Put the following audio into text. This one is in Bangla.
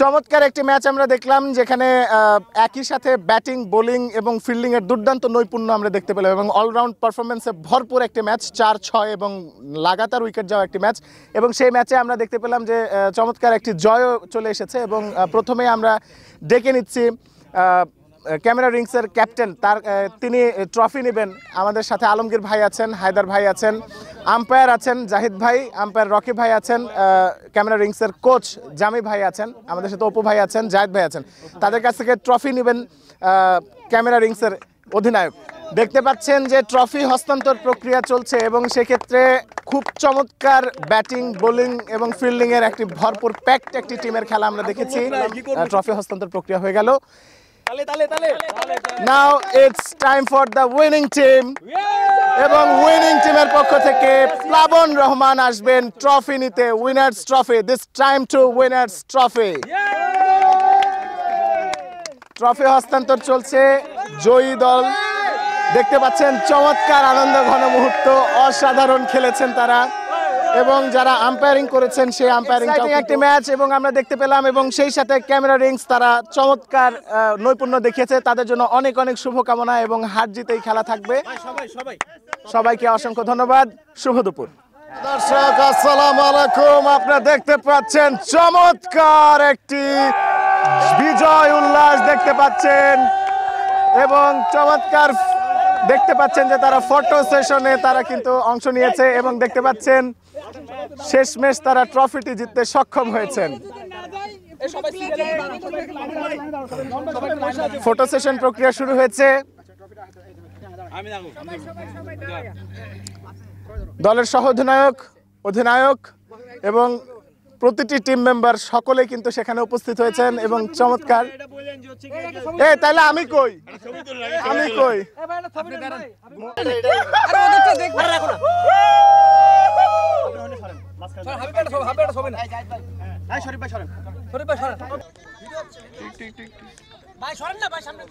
চমৎকার একটি ম্যাচ আমরা দেখলাম যেখানে একই সাথে ব্যাটিং বোলিং এবং ফিল্ডিংয়ের দুর্দান্ত নৈপুণ্য আমরা দেখতে পেলাম এবং অলরাউন্ড পারফরমেন্সে ভরপুর একটি ম্যাচ চার ছয় এবং লাগাতার উইকেট যাওয়া একটি ম্যাচ এবং সেই ম্যাচে আমরা দেখতে পেলাম যে চমৎকার একটি জয়ও চলে এসেছে এবং প্রথমে আমরা ডেকে নিচ্ছি ক্যামেরা রিংসের ক্যাপ্টেন তার তিনি ট্রফি নেবেন আমাদের সাথে আলমগীর ভাই আছেন হায়দার ভাই আছেন আম্পায়ার আছেন জাহিদ ভাই আম্পায়ার রকি ভাই আছেন ক্যামেরা রিংসের কোচ জামি ভাই আছেন আমাদের সাথে অপু ভাই আছেন জাহিদ ভাই আছেন তাদের কাছ থেকে ট্রফি নেবেন ক্যামেরা রিংসের অধিনায়ক দেখতে পাচ্ছেন যে ট্রফি হস্তান্তর প্রক্রিয়া চলছে এবং সেক্ষেত্রে খুব চমৎকার ব্যাটিং বোলিং এবং ফিল্ডিংয়ের একটি ভরপুর প্যাক্ট একটি টিমের খেলা আমরা দেখেছি ট্রফি হস্তান্তর প্রক্রিয়া হয়ে গেল now it's time for the winning team এবং উইনিং টিমের পক্ষ থেকে প্লাবন রহমান আসবেন ট্রফি নিতে winners trophy this time to winners trophy trophy হস্তান্তর চলছে জয়ী দল দেখতে পাচ্ছেন চমৎকার আনন্দ ঘন মুহূর্ত অসাধারণ খেলেছেন তারা এবং যারা আম্পায়ারিং করেছেন সেই আম্পায়ারিং একটি ম্যাচ এবং আমরা দেখতে পেলাম এবং সেই সাথে ক্যামেরা রিংস তারা চমৎকার নৈপুণ্য দেখিয়েছে তাদের জন্য অনেক অনেক শুভকামনা এবং হার জিতেই খেলা থাকবে সবাইকে অসংখ্য ধন্যবাদ শুভ দুপুর দর্শক আসসালাম আলাইকুম আপনারা দেখতে পাচ্ছেন চমৎকার একটি বিজয় উল্লাস দেখতে পাচ্ছেন এবং চমৎকার দেখতে পাচ্ছেন যে তারা ফটো সেশনে তারা কিন্তু অংশ নিয়েছে এবং দেখতে পাচ্ছেন শেষমেশ তারা ট্রফিটি জিততে সক্ষম হয়েছেন ফটো সেশন প্রক্রিয়া শুরু হয়েছে দলের সহ অধিনায়ক অধিনায়ক এবং প্রতিটি টিম মেম্বার সকলে কিন্তু সেখানে উপস্থিত হয়েছেন এবং চমৎকার তাহলে আমি কই আমি কই ভাই সরেন না ভাই সামনে